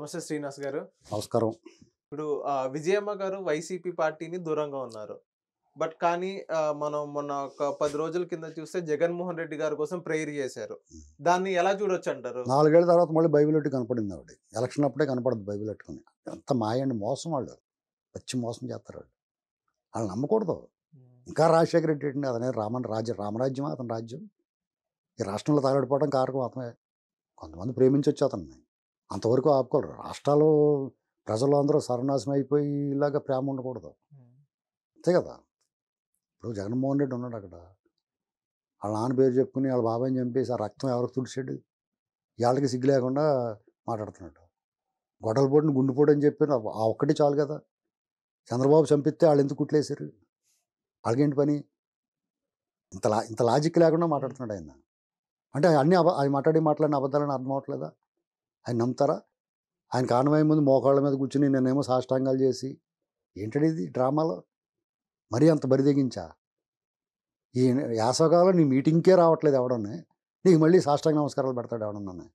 నమస్తే శ్రీనివాస్ గారు నమస్కారం ఇప్పుడు విజయమ్మ గారు వైసీపీ పార్టీని దూరంగా ఉన్నారు బట్ కానీ మనం మొన్న ఒక పది రోజుల కింద చూస్తే జగన్మోహన్ రెడ్డి గారి కోసం ప్రేయర్ చేశారు దాన్ని ఎలా చూడొచ్చు అంటారు నాలుగేళ్ల తర్వాత మళ్ళీ బైబిల్ ఒకటి కనపడింది ఆవిడ ఎలక్షన్ అప్పుడే కనపడదు బైబిల్ పెట్టుకుని అంత మాయండి మోసం వాళ్ళు పచ్చి మోసం చేస్తారు వాళ్ళు వాళ్ళు నమ్మకూడదు ఇంకా రాజశేఖర రెడ్డి అండి అతనే రామన్ రాజ్య రామరాజ్యమా అతని రాజ్యం ఈ రాష్ట్రంలో తగలడిపోవడం కారకం అతనే కొంతమంది ప్రేమించవచ్చు అతన్ని అంతవరకు ఆపుకోరు రాష్ట్రాలు ప్రజలు అందరూ సర్వనాశనం అయిపోయి ప్రేమ ఉండకూడదు అంతే కదా ఇప్పుడు జగన్మోహన్ రెడ్డి ఉన్నాడు అక్కడ వాళ్ళ నాన్న పేరు చెప్పుకుని వాళ్ళ బాబాయ్ని చంపేసి ఆ రక్తం ఎవరికి తుడిచాడు వాళ్ళకి సిగ్గు లేకుండా మాట్లాడుతున్నాడు గొడవలపోటుని గుండెపోటు అని చెప్పి ఆ ఒక్కటి చాలు కదా చంద్రబాబు చంపిస్తే వాళ్ళు ఎందుకు కుట్లేశారు వాళ్ళకేంటి పని ఇంత లా ఇంత లాజిక్ లేకుండా మాట్లాడుతున్నాడు ఆయన అంటే అన్నీ అబ అవి మాట్లాడి మాట్లాడిన అబద్ధాలని అర్థం అవట్లేదా ఆయన నమ్ముతారా ఆయన కారణమై ముందు మోకాళ్ళ మీద కూర్చుని నేనేమో సాష్టాంగాలు చేసి ఏంటంటే ఇది డ్రామాలో మరీ అంత బరిదెగించా ఈ యాసకాలం నీ మీటింగ్కే రావట్లేదు ఎవడన్నా నీకు మళ్ళీ సాష్టాంగ నమస్కారాలు పెడతాడు ఎవడన్నా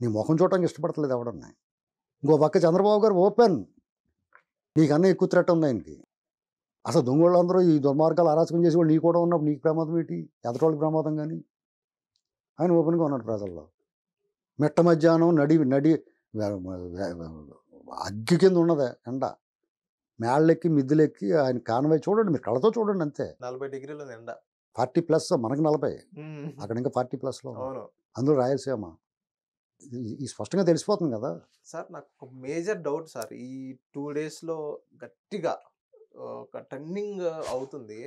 నీ ముఖం చూడటానికి ఇష్టపడతలేదు ఎవడన్నా ఇంకో పక్క చంద్రబాబు గారు ఓపెన్ నీకన్నా ఎక్కువ త్రెట్ ఉంది ఆయనకి అసలు దొంగోళ్ళందరూ ఈ దుర్మార్గాలు అరాచకం చేసి వాళ్ళు నీ కూడా ఉన్నప్పుడు నీకు ప్రమాదం ఏంటి వాళ్ళకి ప్రమాదం కానీ ఆయన ఓపెన్గా ఉన్నాడు ప్రజల్లో మిట్ట మధ్యాహ్నం నడి నడి అగ్గి కింద ఉన్నదే ఎండ మేళ్ళెక్కి మిద్దులెక్కి ఆయన కానవై చూడండి మీరు కళ్ళతో చూడండి అంతే నలభై డిగ్రీలు ఎండ ఫార్టీ ప్లస్ మనకు నలభై అక్కడ ఇంకా ఫార్టీ ప్లస్లో అందులో రాయలసీమ ఈ స్పష్టంగా తెలిసిపోతుంది కదా సార్ నాకు ఒక మేజర్ డౌట్ సార్ ఈ టూ డేస్లో గట్టిగా ఒక టర్నింగ్ అవుతుంది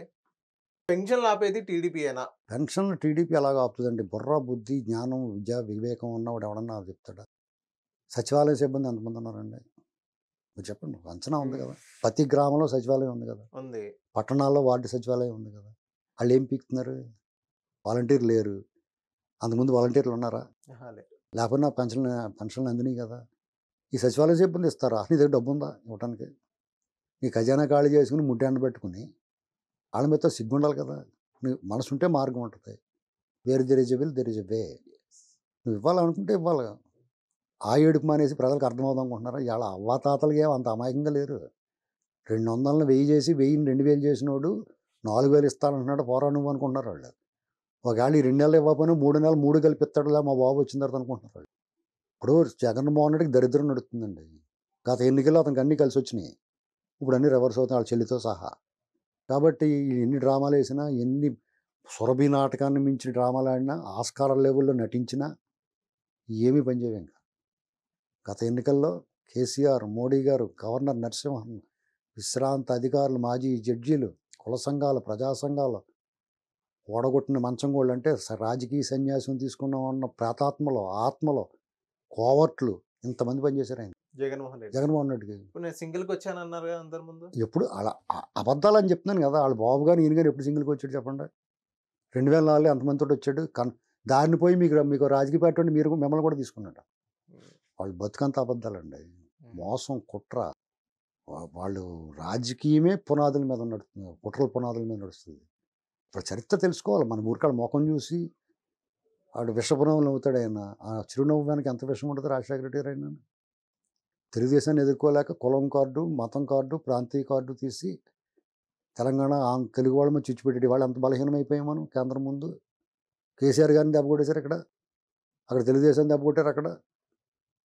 పెన్షన్ ఆపేది టీడీపీయేనా పెన్షన్ టీడీపీ ఎలాగ ఆపుతుందండి బుర్ర బుద్ధి జ్ఞానం విద్య వివేకం ఉన్నవాడు ఎవడన్నా చెప్తాడా సచివాలయ సిబ్బంది ఎంతమంది ఉన్నారండి మీరు చెప్పండి అంచనా ఉంది కదా ప్రతి గ్రామంలో సచివాలయం ఉంది కదా ఉంది పట్టణాల్లో వార్డు సచివాలయం ఉంది కదా వాళ్ళు ఏం పీకుతున్నారు వాలంటీర్లు లేరు అంతకుముందు వాలంటీర్లు ఉన్నారా లేకపోయినా పెన్షన్ పెన్షన్లు అందినాయి కదా ఈ సచివాలయ సిబ్బంది ఇస్తారా నీ దగ్గర డబ్బు ఉందా ఇవ్వటానికి నీ ఖజానా ఖాళీ చేసుకుని ముడ్డాండ పెట్టుకుని వాళ్ళ మీతో సిగ్గుండాలి కదా నువ్వు మనసు ఉంటే మార్గం ఉంటుంది వేరు there is will there is way నువ్వు ఇవ్వాలనుకుంటే ఇవ్వాలి ఆ ఏడుపు మానేసి ప్రజలకు అర్థమవుదాం అనుకుంటున్నారా ఇవాళ అవ్వాతాతలుగా అంత అమాయకంగా లేరు రెండు వందలను వెయ్యి చేసి వెయ్యిని రెండు వేలు చేసినోడు నాలుగు వేలు ఇస్తానంటున్నాడు పోరా నువ్వు అనుకుంటున్నారు వాళ్ళు ఒకవేళ ఈ రెండు నెలలు ఇవ్వకపోయినా మూడు నెలలు మూడు కలిపిస్తాడులా మా బాబు వచ్చిన తర్వాత అనుకుంటున్నారు వాళ్ళు ఇప్పుడు జగన్మోహన్ రెడ్డికి దరిద్రం నడుస్తుందండి గత ఎన్నికల్లో అతనికి అన్నీ కలిసి వచ్చినాయి ఇప్పుడు అన్నీ రివర్స్ అవుతాయి వాళ్ళ చెల్లితో సహా కాబట్టి ఎన్ని డ్రామాలు వేసినా ఎన్ని సురభి నాటకాన్ని మించిన డ్రామాలు ఆడినా ఆస్కార లెవెల్లో నటించినా ఏమీ పనిచేయం గత ఎన్నికల్లో కేసీఆర్ మోడీ గారు గవర్నర్ నరసింహన్ విశ్రాంత అధికారులు మాజీ జడ్జీలు కుల సంఘాలు ప్రజా సంఘాలు ఓడగొట్టిన మంచం గోళ్ళు అంటే రాజకీయ సన్యాసం తీసుకున్న ఉన్న ప్రాతాత్మలో ఆత్మలో కోవర్ట్లు ఇంతమంది పనిచేశారు ఆయన జగన్మోహన్ రెడ్డి జగన్మోహన్ రెడ్డి ఇప్పుడు నేను సింగిల్కి వచ్చానన్నారు అందరి ముందు ఎప్పుడు అలా అబద్ధాలు అని చెప్తున్నాను కదా వాళ్ళ బాబు గారు ఈయన గారు ఎప్పుడు సింగిల్కి వచ్చాడు చెప్పండి రెండు వేల అంతమంది తోటి వచ్చాడు కన్ దారిని పోయి మీకు మీకు రాజకీయ పార్టీ ఉంటే మీరు మిమ్మల్ని కూడా తీసుకున్నాడు వాళ్ళు బతుకంత అబద్ధాలండి మోసం కుట్ర వాళ్ళు రాజకీయమే పునాదుల మీద నడుస్తుంది కుట్రల పునాదుల మీద నడుస్తుంది ఇప్పుడు చరిత్ర తెలుసుకోవాలి మన ఊరికాడ ముఖం చూసి వాడు విషపురంలో నవ్వుతాడు ఆయన ఆ చిరునవ్వు వెనక ఎంత విషం ఉంటుంది రాజశేఖర రెడ్డి గారు అయినా తెలుగుదేశాన్ని ఎదుర్కోలేక కులం కార్డు మతం కార్డు ప్రాంతీయ కార్డు తీసి తెలంగాణ తెలుగు వాళ్ళ చిచ్చిపెట్టేది చిచ్చిపెట్టి వాళ్ళు అంత బలహీనమైపోయాం మనం కేంద్రం ముందు కేసీఆర్ గారిని దెబ్బకొట్టేశారు ఇక్కడ అక్కడ తెలుగుదేశాన్ని దెబ్బకొట్టారు అక్కడ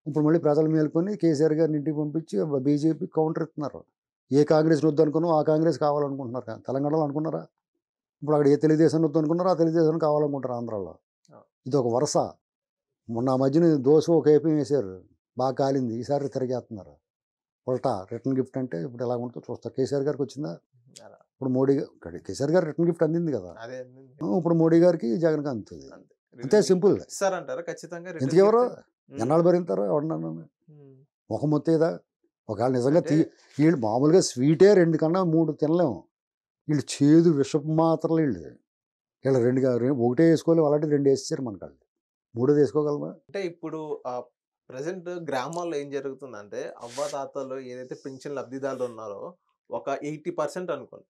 ఇప్పుడు మళ్ళీ ప్రజలు మేల్కొని కేసీఆర్ గారిని ఇంటికి పంపించి బీజేపీ కౌంటర్ ఇస్తున్నారు ఏ కాంగ్రెస్ అనుకున్నావు ఆ కాంగ్రెస్ కావాలనుకుంటున్నారు తెలంగాణలో అనుకున్నారా ఇప్పుడు అక్కడ ఏ తెలుగుదేశం వద్దనుకున్నారో ఆ తెలుగుదేశం కావాలనుకుంటారు ఆంధ్రాలో ఇది ఒక వరుస మొన్న మధ్యన దోశ ఒక ఏపీ వేశారు బాగా కాలింది ఈసారి తిరిగేస్తున్నారు ఉల్టా రిటర్న్ గిఫ్ట్ అంటే ఇప్పుడు ఎలా ఉంటుందో చూస్తారు కేసీఆర్ గారికి వచ్చిందా ఇప్పుడు మోడీ గారు కేసీఆర్ గారు రిటర్న్ గిఫ్ట్ అందింది కదా ఇప్పుడు మోడీ గారికి జగన్కి అందుతుంది అంతే సింపుల్ ఎందుకెవరు ఎన్నాళ్ళు జనాలు భరింతారు ఎవరన్నా ముఖం వచ్చేదా ఒకవేళ నిజంగా తీ వీళ్ళు మామూలుగా స్వీటే రెండు కన్నా మూడు తినలేము వీళ్ళు చేదు విషపు మాత్రం వీళ్ళు వీళ్ళు రెండు ఒకటే వేసుకోలేము అలాంటి రెండు వేసేసారు మనకాళ్ళు మూడోది వేసుకోగలమా అంటే ఇప్పుడు ప్రజెంట్ గ్రామాల్లో ఏం జరుగుతుందంటే అవ్వ తాతలు ఏదైతే పెన్షన్ లబ్ధిదారులు ఉన్నారో ఒక ఎయిటీ పర్సెంట్ అనుకోండి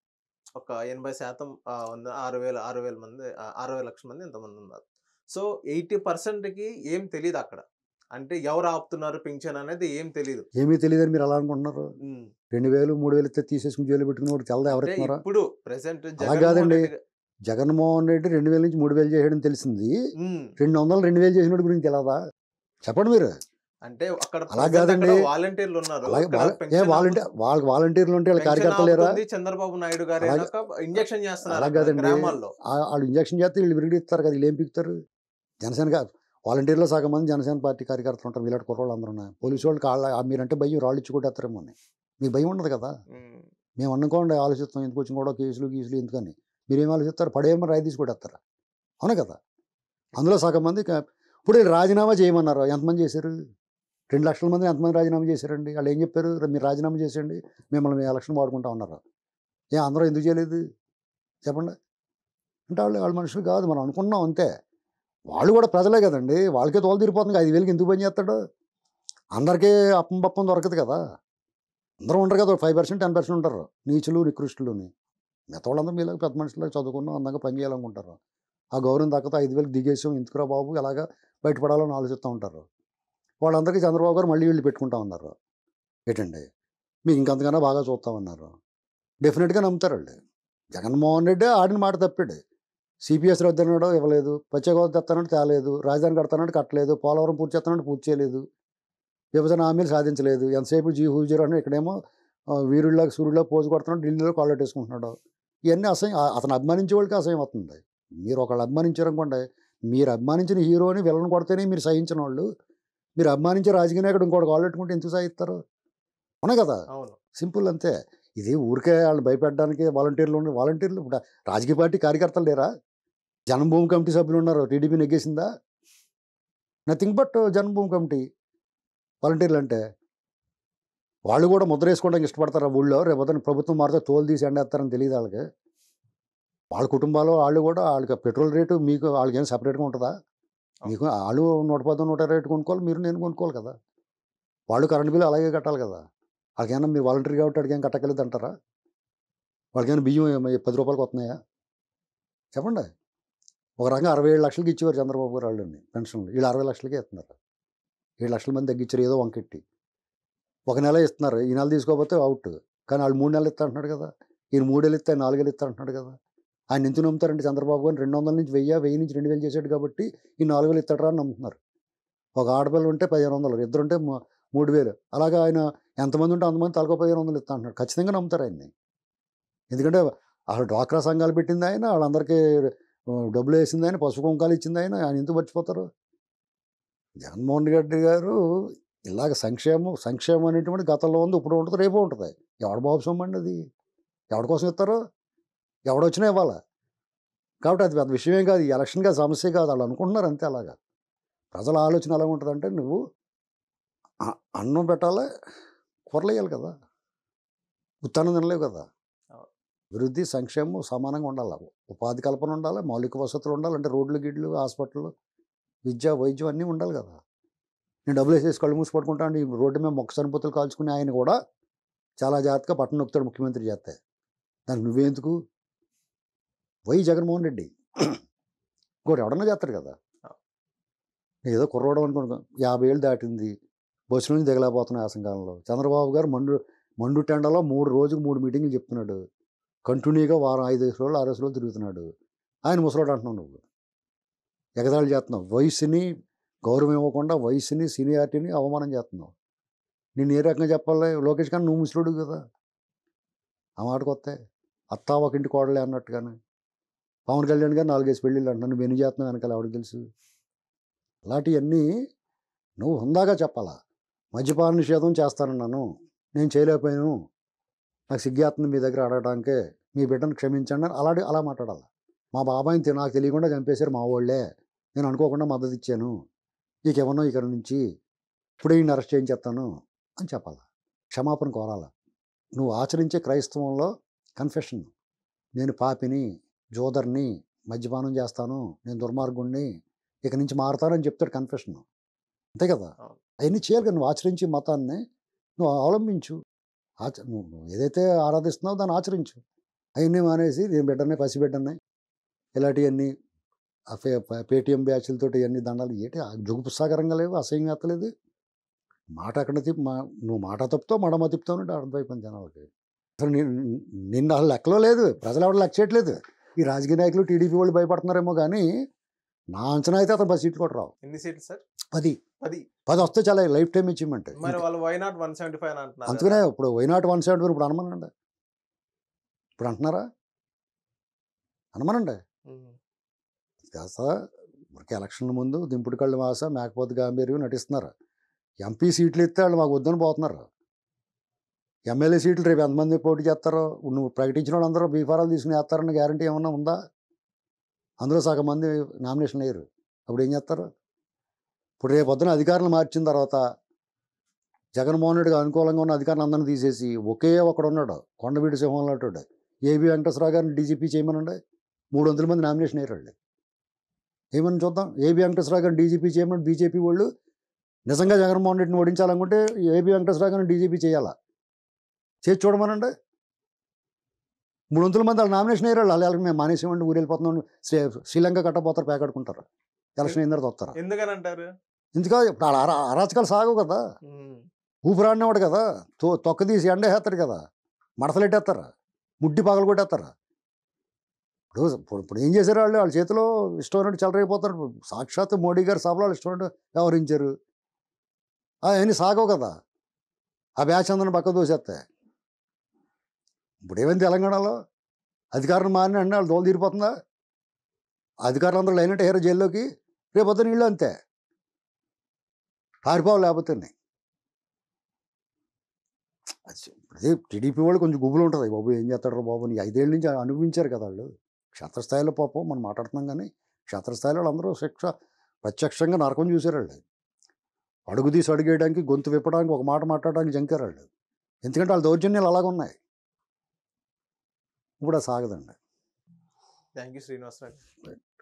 ఒక ఎనభై శాతం ఉంది ఆరు వేల ఆరు వేల మంది ఆరు వేల లక్షల మంది ఎంతమంది ఉన్నారు సో ఎయిటీ పర్సెంట్కి ఏం తెలియదు అక్కడ అంటే ఎవరు ఆపుతున్నారు పింఛన్ అనేది ఏం తెలియదు ఏమీ అని మీరు అలా అనుకుంటున్నారు రెండు వేలు మూడు వేలు ఇస్తే తీసేసుకుని జైలు పెట్టుకుని తెల్ల ఎవరైనా ఇప్పుడు ప్రెసెంట్ కాదండి. జగన్మోహన్ రెడ్డి రెండు వేల నుంచి మూడు వేలు చేయడం తెలిసింది రెండు వందలు రెండు వేలు చేసిన గురించి తెలియదా చెప్పండి మీరు అంటే అక్కడ అలా కాదండి వాలంటీర్లు ఉన్నారు వాలంటీర్ వాళ్ళకి వాలంటీర్లు ఉంటే కార్యకర్తలు లేరా చంద్రబాబు నాయుడు గారు ఇంజక్షన్ అలా కాదండి వాళ్ళు ఇంజక్షన్ చేస్తే వీళ్ళు విరిగిస్తారు కదా వీళ్ళు ఏం పిలుస్తారు జనసేన కాదు వాలంటీర్లో సగం మంది జనసేన పార్టీ కార్యకర్తలు ఉంటారు వీళ్ళ కుర్రోళ్ళు అందరూ ఉన్నారు పోలీసు వాళ్ళకి వాళ్ళ మీరంటే భయం రాళ్ళు ఇచ్చి ఇచ్చుకుంటేస్తారేమో మీకు భయం ఉండదు కదా మేము అనుకోండి ఆలోచిస్తాం ఎందుకు వచ్చిన కూడా కేసులు గీసులు ఎందుకని మీరేం ఆలోచిస్తారు పడేమో రాయి తీసుకుంటారా అవునా కదా అందులో సగం మంది అప్పుడు రాజీనామా చేయమన్నారు ఎంతమంది చేశారు రెండు లక్షల మంది ఎంతమంది రాజీనామా చేశారండి వాళ్ళు ఏం చెప్పారు మీరు రాజీనామా చేసేయండి మిమ్మల్ని మీ ఎలక్షన్ వాడుకుంటా ఉన్నారు ఏ అందరూ ఎందుకు చేయలేదు చెప్పండి అంటే వాళ్ళు వాళ్ళ మనుషులు కాదు మనం అనుకున్నాం అంతే వాళ్ళు కూడా ప్రజలే కదండి వాళ్ళకే తోలు తీరిపోతుంది ఐదు వేలకి ఎందుకు పనిచేస్తాడు అందరికీ అప్పం పప్పం దొరకదు కదా అందరూ ఉండరు కదా ఫైవ్ పర్సెంట్ టెన్ పర్సెంట్ ఉంటారు నీచులు నికృష్టులుని మిగతా వాళ్ళందరూ మీలాగా పెద్ద మనుషులు చదువుకున్నాం అందంగా పని ఆ గౌరవం దక్కతో ఐదు వేలకు దిగేసాం ఎందుకురా బాబు ఎలాగా బయటపడాలని ఆలోచిస్తూ ఉంటారు వాళ్ళందరికీ చంద్రబాబు గారు మళ్ళీ వీళ్ళు పెట్టుకుంటా ఉన్నారు ఏంటండి మీకు ఇంకంతకన్నా బాగా చూస్తామన్నారు డెఫినెట్గా నమ్ముతారండి జగన్మోహన్ రెడ్డి ఆడిన మాట తప్పాడు సిపిఎస్ రద్దు అన్నాడు ఇవ్వలేదు హోదా తెస్తానంటే తేలేదు రాజధాని కడతానంటే కట్టలేదు పోలవరం పూర్తి చేస్తానంటే పూర్తి చేయలేదు విభజన హామీలు సాధించలేదు ఎంతసేపు జీ జీరో అని ఇక్కడేమో వీరుళ్ళకి సూర్యుల్లో పోజు కొడుతున్నాడు ఢిల్లీలో కాళ్ళు వేసుకుంటున్నాడు ఇవన్నీ అసహ్యం అతను అభిమానించే వాళ్ళకి అసహ్యం అవుతుంది మీరు ఒకళ్ళు అభిమానించారు అనుకోండి మీరు అభిమానించిన హీరోని విలన్ కొడితేనే మీరు సహించిన వాళ్ళు మీరు అభిమానించే రాజకీయ నాయకుడు ఇంకోటి పెట్టుకుంటే ఎందుకు సాగిస్తారు అవునా కదా సింపుల్ అంతే ఇది ఊరికే వాళ్ళని భయపెట్టడానికి వాలంటీర్లు ఉన్నాయి వాలంటీర్లు ఇప్పుడు రాజకీయ పార్టీ కార్యకర్తలు లేరా జన్మభూమి కమిటీ సభ్యులు ఉన్నారు టీడీపీ నెగ్గేసిందా నథింగ్ బట్ జన్మభూమి కమిటీ వాలంటీర్లు అంటే వాళ్ళు కూడా ముద్ర వేసుకోవడానికి ఇష్టపడతారు ఆ ఊళ్ళో రేపు ప్రభుత్వం మారితే తోలు తీసి ఎండేస్తారని తెలియదు వాళ్ళకి వాళ్ళ కుటుంబాలు వాళ్ళు కూడా వాళ్ళకి పెట్రోల్ రేటు మీకు వాళ్ళకి ఏం సపరేట్గా ఉంటుందా మీకు వాళ్ళు నూట పది నూట రేటు కొనుక్కోవాలి మీరు నేను కొనుక్కోవాలి కదా వాళ్ళు కరెంట్ బిల్లు అలాగే కట్టాలి కదా వాళ్ళకైనా మీరు వాలంటీర్ కాబట్టి అడిగేం కట్టకలేదు అంటారా వాళ్ళకేమైనా బియ్యం పది రూపాయలకి వస్తున్నాయా చెప్పండి ఒక రకంగా అరవై ఏడు లక్షలకి ఇచ్చేవారు చంద్రబాబు గారు వాళ్ళని పెన్షన్లు వీళ్ళు అరవై లక్షలకే ఇస్తున్నారు ఏడు లక్షల మంది తగ్గించారు ఏదో వంకెట్టి ఒక నెల ఇస్తున్నారు ఈ నెల తీసుకోకపోతే అవుట్ కానీ వాళ్ళు మూడు నెలలు ఇస్తా అంటున్నాడు కదా ఈయన మూడేళ్ళు ఇస్తే నాలుగేళ్ళు ఇస్తా అంటున్నాడు కదా ఆయన ఎందుకు నమ్ముతారండి చంద్రబాబు గారు రెండు వందల నుంచి వెయ్యి వెయ్యి నుంచి రెండు వేలు చేశాడు కాబట్టి ఈ నాలుగు వేలు ఇస్తాడు అని నమ్ముతున్నారు ఒక ఆడపిల్ల ఉంటే పదిహేను వందలు ఇద్దరు ఉంటే మూడు వేలు అలాగే ఆయన ఎంతమంది ఉంటే అంతమంది తలకో పదిహేను వందలు ఇస్తా అంటున్నాడు ఖచ్చితంగా నమ్ముతారు ఆయన్ని ఎందుకంటే అసలు డ్వాక్రా సంఘాలు పెట్టింది ఆయన వాళ్ళందరికీ డబ్బులు వేసింది ఆయన పసుపు కుంకాలు ఇచ్చింది ఆయన ఆయన ఎందుకు మర్చిపోతారు జగన్మోహన్ రెడ్డి గారు ఇలాగ సంక్షేమం సంక్షేమం అనేటువంటి గతంలో ఉంది ఇప్పుడు ఉంటుంది రేపు ఉంటుంది ఎవడ బాబు సొమ్మండి అది ఎవరి కోసం ఇస్తారు ఎవడొచ్చినా ఇవ్వాలి కాబట్టి అది పెద్ద విషయమే కాదు ఈ ఎలక్షన్ కాదు సమస్య కాదు వాళ్ళు అనుకుంటున్నారు అంతే అలాగా ప్రజల ఆలోచన ఎలా ఉంటుందంటే నువ్వు అన్నం పెట్టాలి కూరలేయాలి కదా ఉత్తానం తినలేవు కదా అభివృద్ధి సంక్షేమం సమానంగా ఉండాలి ఉపాధి కల్పన ఉండాలి మౌలిక వసతులు ఉండాలి అంటే రోడ్లు గిడ్లు హాస్పిటల్ విద్య వైద్యం అన్నీ ఉండాలి కదా నేను డబ్బులు వేసేసి కళ్ళు మూసి పట్టుకుంటాను ఈ రోడ్డు మీద మొక్క సరిపోతులు కాల్చుకుని ఆయన కూడా చాలా జాగ్రత్తగా పట్టణ నొక్కుతాడు ముఖ్యమంత్రి చేస్తే దానికి నువ్వెందుకు వై జగన్మోహన్ రెడ్డి ఇంకోటి ఎవడన్నా చేస్తారు కదా ఏదో కుర్రోడం అనుకున్నాను యాభై ఏళ్ళు దాటింది బస్సు నుంచి దిగలేకపోతున్న ఆసంకాలంలో చంద్రబాబు గారు మండు మండు టెండలో మూడు రోజుకు మూడు మీటింగ్లు చెప్తున్నాడు కంటిన్యూగా వారం ఐదు రోజులు ఆరు రోజులు తిరుగుతున్నాడు ఆయన ముసలాడు అంటున్నావు నువ్వు ఎగదాళి చేస్తున్నావు వయసుని గౌరవం ఇవ్వకుండా వయసుని సీనియారిటీని అవమానం చేస్తున్నావు నేను ఏ రకంగా చెప్పాలి లోకేష్ కానీ నువ్వు ముసలుడు కదా ఆ మాటకు వస్తే అత్తా ఒక ఇంటి కోడలే అన్నట్టుగానే పవన్ కళ్యాణ్ గారు నాలుగైదు పెళ్ళిళ్ళు అంటున్నాను నన్ను ఎన్ని చేస్తున్నావు వెనకాల ఆవిడకి తెలుసు అలాంటివన్నీ నువ్వు హుందాగా చెప్పాలా మద్యపాన నిషేధం చేస్తానన్నాను నేను చేయలేకపోయాను నాకు సిగ్గేస్తుంది మీ దగ్గర అడగడానికే మీ బిడ్డను క్షమించండి అని అలాంటి అలా మాట్లాడాలి మా బాబాయిని నాకు తెలియకుండా చంపేశారు మా వాళ్ళే నేను అనుకోకుండా మద్దతు ఇచ్చాను నీకేమన్నా ఇక్కడ నుంచి ఇప్పుడు ఈయన అరెస్ట్ చేయించేస్తాను అని చెప్పాలా క్షమాపణ కోరాలా నువ్వు ఆచరించే క్రైస్తవంలో కన్ఫెషన్ నేను పాపిని జోదర్ని మద్యపానం చేస్తాను నేను దుర్మార్గుణ్ణి ఇక నుంచి మారుతానని చెప్తాడు కన్ఫెషన్ అంతే కదా అవన్నీ చేయాలి కానీ నువ్వు ఆచరించి మతాన్ని నువ్వు అవలంబించు ఆచ నువ్వు ఏదైతే ఆరాధిస్తున్నావో దాన్ని ఆచరించు అవన్నీ మానేసి నేను బిడ్డనే పసిబిడ్డనే ఇలాంటివన్నీ పేటిఎం బ్యాచ్లతో ఇవన్నీ దండాలు ఏంటి జుగుపుసాగరంగా లేవు అసహ్యంగా ఎత్తలేదు మాట అక్కడ తిప్పి మా నువ్వు మాట తప్పుతావు మడమ తిప్పుతావు అంటే అర్థమైపోయింది జనాలకి అసలు నిన్న లెక్కలో లేదు ప్రజలు ఎవరు లెక్క చేయట్లేదు ఈ రాజకీయ నాయకులు టీడీపీ వాళ్ళు భయపడుతున్నారేమో కానీ నా అంచనా అయితే అతను పది సీట్లు కూడా రావు ఎన్ని సీట్లు సార్ పది పది పది వస్తే చాలా లైఫ్ టైం ఇచ్చిందంటే వాళ్ళు వన్ ఫైవ్ అందుకనే ఇప్పుడు వైనాట్ వన్ సెవెంటీ ఇప్పుడు అనమనండి ఇప్పుడు అంటున్నారా అనమానండి కాస్త ఊరికి ఎలక్షన్ ముందు దింపుడు కళ్ళు మాస మేకపోతు గాంభీర్యం నటిస్తున్నారు ఎంపీ సీట్లు ఇస్తే వాళ్ళు మాకు వద్దని పోతున్నారు ఎమ్మెల్యే సీట్లు రేపు ఎంతమంది పోటీ చేస్తారో నువ్వు ప్రకటించిన వాళ్ళు అందరూ బీఫారాలు తీసుకుని వేస్తారన్న గ్యారంటీ ఏమన్నా ఉందా అందులో సగం మంది నామినేషన్ అయ్యారు అప్పుడు ఏం చేస్తారు ఇప్పుడు రేపు పొద్దున అధికారులు మార్చిన తర్వాత జగన్మోహన్ రెడ్డికి అనుకూలంగా ఉన్న అధికారులు అందరినీ తీసేసి ఒకే ఒకడు ఉన్నాడు కొండవీడు సింహం లాంటి ఏబి వెంకటేశ్వరరావు గారిని డీజీపీ ఉండే మూడు వందల మంది నామినేషన్ అయ్యారండి ఏమని చూద్దాం ఏబి వెంకటేశ్వరరావు గారిని డీజీపీ చేయమని బీజేపీ వాళ్ళు నిజంగా జగన్మోహన్ రెడ్డిని ఓడించాలనుకుంటే ఏబి వెంకటేశ్వరరావు గారిని డీజీపీ చేయాలా చేసి చూడమనండి మూడు వందల మంది వాళ్ళు నామినేషన్ అయ్యారు వాళ్ళు మేము మానేసేమండి ఊరు వెళ్ళిపోతున్నాం శ్రీలంక కట్టపోతారు పేకాడుకుంటారు ఎలక్షన్ అయిన తర్వాత వస్తారు ఎందుకని అంటారు ఎందుకంటే అరాచకాలు సాగవు కదా ఊపిరాడినవాడు కదా తో తొక్క తీసి ఎండ ఎండేస్తారు కదా మడతలెట్టేస్తారు ముడ్డి పగలు కొట్టేస్తారు ఇప్పుడు ఇప్పుడు ఏం చేశారు వాళ్ళు వాళ్ళ చేతిలో ఇష్టం ఇష్టమైనట్టు చెలరైపోతారు సాక్షాత్ మోడీ గారు సభలో వాళ్ళు ఇష్టమైనట్టు వ్యవహరించారు అవన్నీ సాగవు కదా ఆ బ్యాచ్ అందరిని పక్క దోసేస్తాయి ఇప్పుడు ఏమైంది తెలంగాణలో అధికారం మారిన అన్న వాళ్ళు దోలు తీరిపోతుందా అధికారులు అందరూ లేనట్టు హేరో జైల్లోకి రేపొద్దు నీళ్ళు అంతే పారిపోవు లేకపోతేనే అదే టీడీపీ వాళ్ళు కొంచెం గుబులు ఉంటుంది బాబు ఏం చేస్తాడు బాబు నీ ఐదేళ్ళ నుంచి అనుభవించారు కదా వాళ్ళు క్షేత్రస్థాయిలో పాపం మనం మాట్లాడుతున్నాం కానీ క్షేత్రస్థాయిలో అందరూ శిక్ష ప్రత్యక్షంగా నరకం చూసారు వాళ్ళు అడుగు తీసి అడిగేయడానికి గొంతు విప్పడానికి ఒక మాట మాట్లాడడానికి జంకారు వాళ్ళు ఎందుకంటే వాళ్ళ దౌర్జన్యాలు ఉన్నాయి కూడా సాగదండి థ్యాంక్ యూ శ్రీనివాసరావు